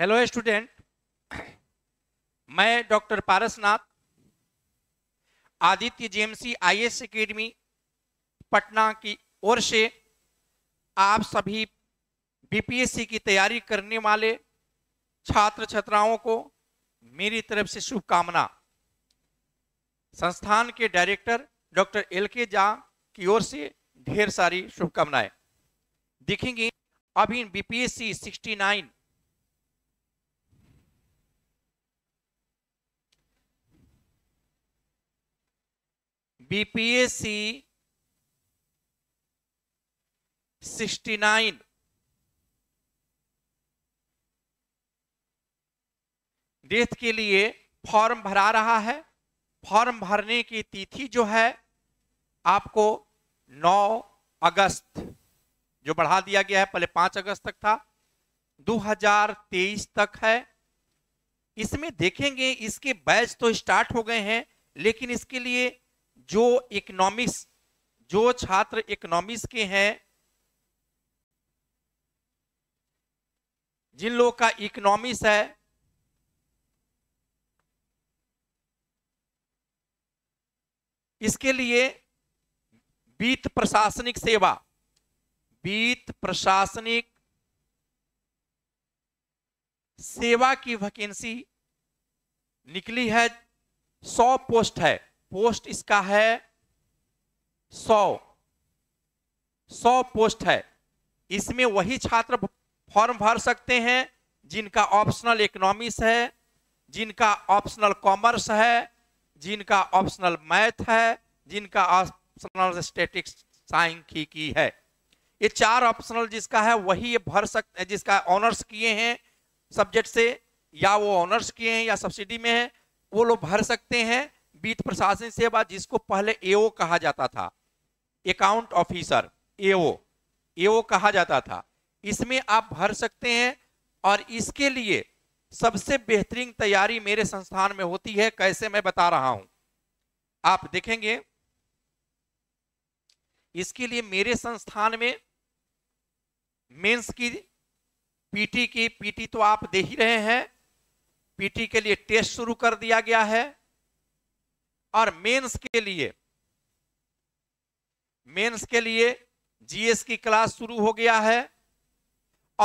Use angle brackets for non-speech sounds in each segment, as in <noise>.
hello student मैं doctor Parasnath Aditya I IAS academy Patna की ओर से आप सभी बीपीएससी की तैयारी करने वाले छात्र छात्राओं को मेरी तरफ से शुभकामना संस्थान के डायरेक्टर डॉक्टर एल के झा की ओर से ढेर सारी शुभकामनाएं दिखेंगी अभी बीपीएससी बीपीएससी 69 बीपीएससी 69 डेथ के लिए फॉर्म भरा रहा है फॉर्म भरने की तिथि जो है आपको 9 अगस्त जो बढ़ा दिया गया है पहले 5 अगस्त तक था 2023 तक है इसमें देखेंगे इसके बैच तो स्टार्ट हो गए हैं लेकिन इसके लिए जो इकोनॉमिक्स जो छात्र इकोनॉमिक्स के हैं जिन लोगों का इकोनॉमिक्स है इसके लिए वित्त प्रशासनिक सेवा वित्त प्रशासनिक सेवा की वैकेंसी निकली है सौ पोस्ट है पोस्ट इसका है सौ सौ पोस्ट है इसमें वही छात्र फॉर्म भर सकते हैं जिनका ऑप्शनल इकोनॉमिक्स है जिनका ऑप्शनल कॉमर्स है जिनका ऑप्शनल मैथ है जिनका ऑप्शनल स्टेटिक्स साइंस की है ये चार ऑप्शनल जिसका है वही ये भर सकते हैं जिसका ऑनर्स किए हैं सब्जेक्ट से या वो ऑनर्स किए हैं या सब्सिडी में है वो लोग भर सकते हैं वित्त प्रशासन सेवा जिसको पहले एओ कहा जाता था अकाउंट ऑफिसर एओ एओ कहा जाता था इसमें आप भर सकते हैं और इसके लिए सबसे बेहतरीन तैयारी मेरे संस्थान में होती है कैसे मैं बता रहा हूं आप देखेंगे इसके लिए मेरे संस्थान में मेंस की पीटी की पीटी तो आप दे ही रहे हैं पीटी के लिए टेस्ट शुरू कर दिया गया है और मेंस के लिए मेंस के लिए जीएस की क्लास शुरू हो गया है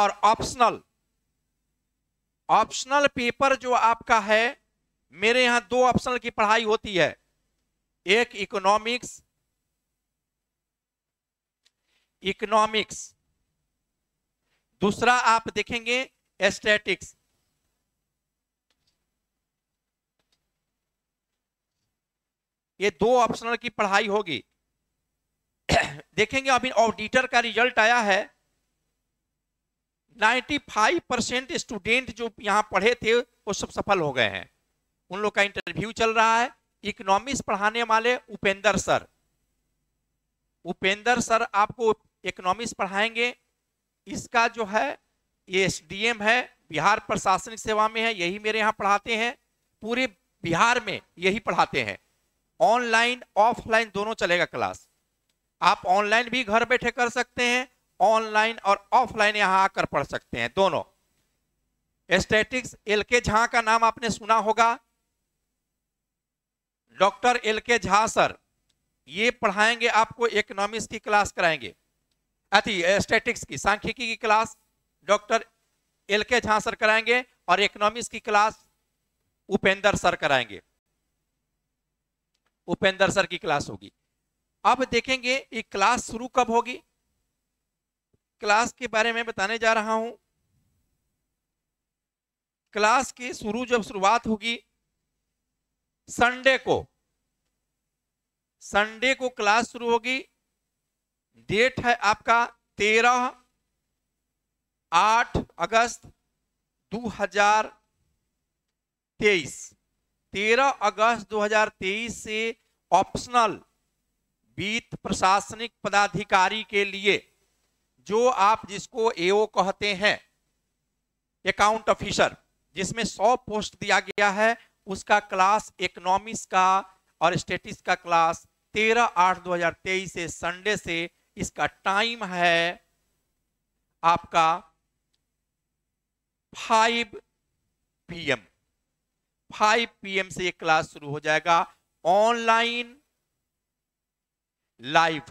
और ऑप्शनल ऑप्शनल पेपर जो आपका है मेरे यहां दो ऑप्शनल की पढ़ाई होती है एक इकोनॉमिक्स इकोनॉमिक्स दूसरा आप देखेंगे एस्टेटिक्स ये दो ऑप्शनल की पढ़ाई होगी <clears throat> देखेंगे अभी ऑडिटर का रिजल्ट आया है 95 परसेंट स्टूडेंट जो यहाँ पढ़े थे वो सब सफल हो गए हैं उन लोग का इंटरव्यू चल रहा है इकोनॉमिक्स पढ़ाने वाले उपेंद्र सर उपेंद्र सर आपको इकोनॉमिक्स पढ़ाएंगे इसका जो है ये एसडीएम है बिहार प्रशासनिक सेवा में है यही मेरे यहाँ पढ़ाते हैं पूरे बिहार में यही पढ़ाते हैं ऑनलाइन ऑफलाइन दोनों चलेगा क्लास आप ऑनलाइन भी घर बैठे कर सकते हैं ऑनलाइन और ऑफलाइन यहाँ आकर पढ़ सकते हैं दोनों स्टैटिक्स एल के झा का नाम आपने सुना होगा डॉक्टर एल के झा सर ये पढ़ाएंगे आपको इकोनॉमिक्स की क्लास कराएंगे अति स्टैटिक्स की सांख्यिकी की क्लास डॉक्टर एल के झा सर कराएंगे और इकोनॉमिक्स की क्लास उपेंद्र सर कराएंगे उपेंद्र सर की क्लास होगी अब देखेंगे ये क्लास शुरू कब होगी क्लास के बारे में बताने जा रहा हूं क्लास की शुरू जब शुरुआत होगी संडे को संडे को क्लास शुरू होगी डेट है आपका तेरह आठ अगस्त 2023 तेरह अगस्त 2023 से ऑप्शनल वित्त प्रशासनिक पदाधिकारी के लिए जो आप जिसको एओ कहते हैं अकाउंट ऑफिसर जिसमें सौ पोस्ट दिया गया है उसका क्लास इकोनॉमिक्स का और स्टेटिस का क्लास 13 आठ 2023 से संडे से इसका टाइम है आपका 5 पीएम 5 पीएम से ये क्लास शुरू हो जाएगा ऑनलाइन लाइव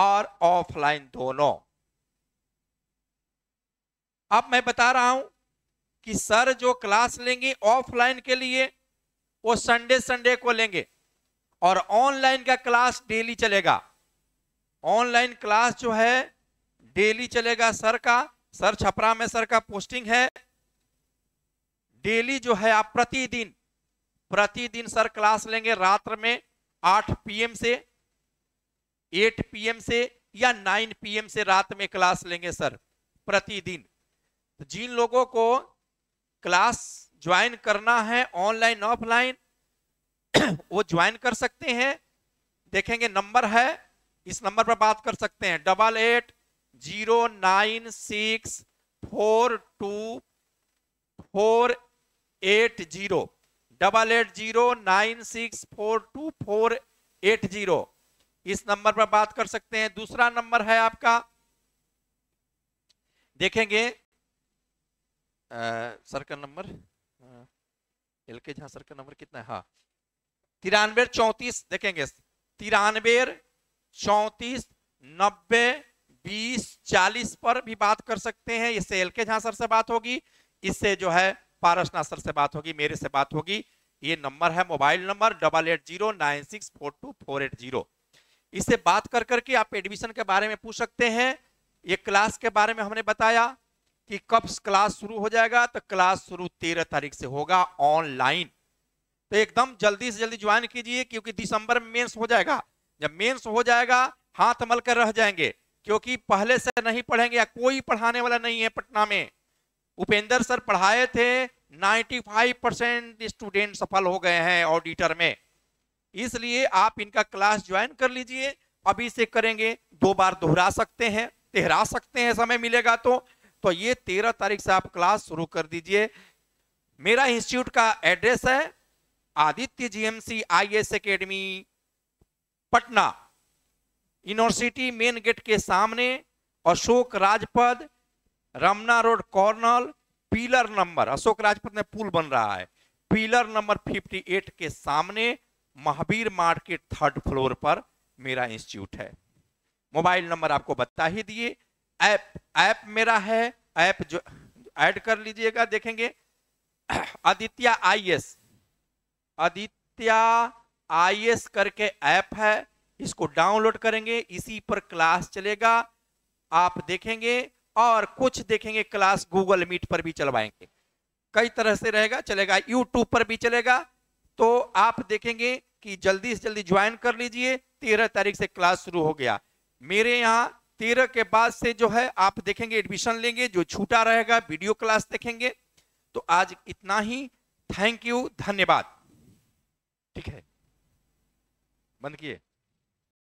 और ऑफलाइन दोनों अब मैं बता रहा हूं कि सर जो क्लास लेंगे ऑफलाइन के लिए वो संडे संडे को लेंगे और ऑनलाइन का क्लास डेली चलेगा ऑनलाइन क्लास जो है डेली चलेगा सर का सर छपरा में सर का पोस्टिंग है डेली जो है आप प्रतिदिन प्रतिदिन सर क्लास लेंगे रात्र में 8 पीएम से 8 पीएम से या 9 पीएम से रात में क्लास लेंगे सर प्रतिदिन तो जिन लोगों को क्लास ज्वाइन करना है ऑनलाइन ऑफलाइन <clears throat> वो ज्वाइन कर सकते हैं देखेंगे नंबर है इस नंबर पर बात कर सकते हैं double eight zero nine six four two four eight zero double eight zero nine six four two four eight zero इस नंबर पर बात कर सकते हैं दूसरा नंबर है आपका देखेंगे सर का नंबर एल के झा सर का नंबर कितना है हा तिरानवे चौंतीस देखेंगे तिरानवे चौंतीस नब्बे बीस चालीस पर भी बात कर सकते हैं इससे एल के झा सर से बात होगी इससे जो है पारस नासर से बात होगी मेरे से बात होगी ये नंबर है mobile number double eight zero nine six four two four eight zero इससे बात कर करके आप एडमिशन के बारे में पूछ सकते हैं ये क्लास के बारे में हमने बताया कि कब क्लास शुरू हो जाएगा तो क्लास शुरू तेरह तारीख से होगा ऑनलाइन तो एकदम जल्दी से जल्दी ज्वाइन कीजिए क्योंकि दिसंबर में मेंस हो जाएगा जब मेंस हो जाएगा हाथ मल कर रह जाएंगे क्योंकि पहले से नहीं पढ़ेंगे या कोई पढ़ाने वाला नहीं है पटना में उपेंद्र सर पढ़ाए थे 95 परसेंट स्टूडेंट सफल हो गए हैं ऑडिटर में इसलिए आप इनका क्लास ज्वाइन कर लीजिए अभी से करेंगे दो बार दोहरा सकते हैं तेहरा सकते हैं समय मिलेगा तो तो ये तेरह तारीख से आप क्लास शुरू कर दीजिए मेरा इंस्टीट्यूट का एड्रेस है Aditya GMC IAS academy Patna university main gate के सामने Ashok Rajpath Ramna road corner pillar number Ashok Rajpath में पुल बन रहा है पिलर नंबर 58 के सामने महावीर मार्केट थर्ड फ्लोर पर मेरा इंस्टीट्यूट है मोबाइल नंबर आपको बता ही दिए ऐप ऐप मेरा है ऐप जो ऐड कर लीजिएगा देखेंगे आदित्य आदित्या आदित्य एस करके ऐप है इसको डाउनलोड करेंगे इसी पर क्लास चलेगा आप देखेंगे और कुछ देखेंगे क्लास गूगल मीट पर भी चलवाएंगे कई तरह से रहेगा चलेगा यूट्यूब पर भी चलेगा तो आप देखेंगे कि जल्दी से जल्दी ज्वाइन कर लीजिए तेरह तारीख से क्लास शुरू हो गया मेरे यहाँ तेरह के बाद से जो है आप देखेंगे एडमिशन लेंगे जो छूटा रहेगा वीडियो क्लास देखेंगे तो आज इतना ही थैंक यू धन्यवाद ठीक है बंद किए